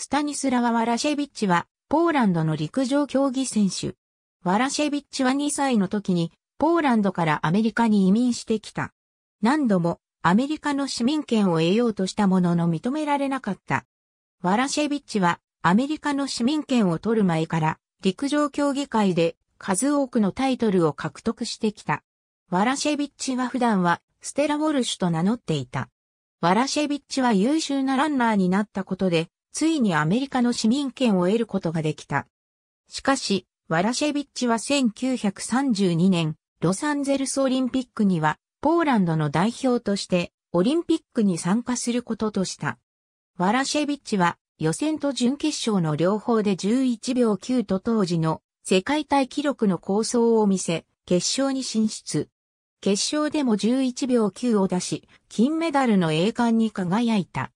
スタニスラワ・ワラシェビッチは、ポーランドの陸上競技選手。ワラシェビッチは2歳の時に、ポーランドからアメリカに移民してきた。何度もアメリカの市民権を得ようとしたものの認められなかった。ワラシェビッチはアメリカの市民権を取る前から陸上競技会で数多くのタイトルを獲得してきた。ワラシェビッチは普段はステラ・ウォルシュと名乗っていた。ワラシェビッチは優秀なランナーになったことでついにアメリカの市民権を得ることができた。しかし、ワラシェビッチは1932年、ロサンゼルスオリンピックには、ポーランドの代表として、オリンピックに参加することとした。ワラシェビッチは、予選と準決勝の両方で11秒9と当時の世界大記録の構想を見せ、決勝に進出。決勝でも11秒9を出し、金メダルの栄冠に輝いた。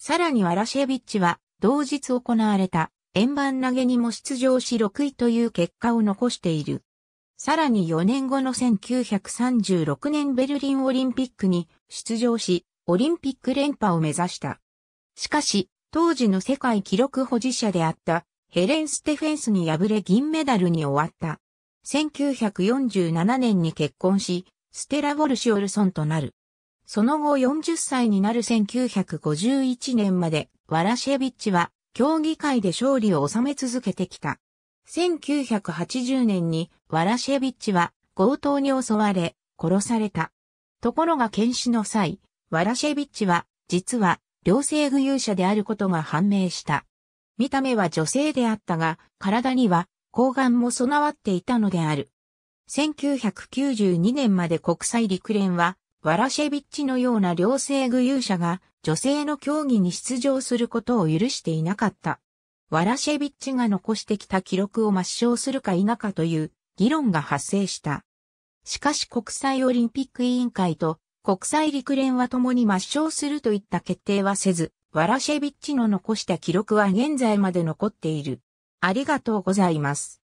さらにワラシェビッチは、同日行われた円盤投げにも出場し6位という結果を残している。さらに4年後の1936年ベルリンオリンピックに出場し、オリンピック連覇を目指した。しかし、当時の世界記録保持者であったヘレン・ステフェンスに敗れ銀メダルに終わった。1947年に結婚し、ステラ・ウォルシオルソンとなる。その後40歳になる1951年まで、ワラシェビッチは、競技会で勝利を収め続けてきた。1980年に、ワラシェビッチは、強盗に襲われ、殺された。ところが検視の際、ワラシェビッチは、実は、両性具有者であることが判明した。見た目は女性であったが、体には、睾丸も備わっていたのである。1992年まで国際陸連は、ワラシェビッチのような両性具有者が女性の競技に出場することを許していなかった。ワラシェビッチが残してきた記録を抹消するか否かという議論が発生した。しかし国際オリンピック委員会と国際陸連は共に抹消するといった決定はせず、ワラシェビッチの残した記録は現在まで残っている。ありがとうございます。